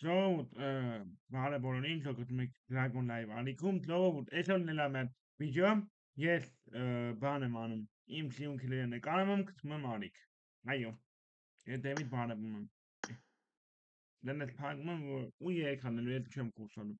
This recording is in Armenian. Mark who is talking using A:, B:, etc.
A: Շնորհակալություն, բարև բոլորին, թող գտնում եք Dragon Live ալիքում, շնորհակալություն։ Այսօրն էլ ամեն վիդեո ես բան եմ անում, իմ սիունքները նկարում եմ, գտնում եմ ալիք։ Այո։ Եթե մի բան եմ անում։ Դենս փակում եմ, որ ու երեքան էլ չեմ կուսանում։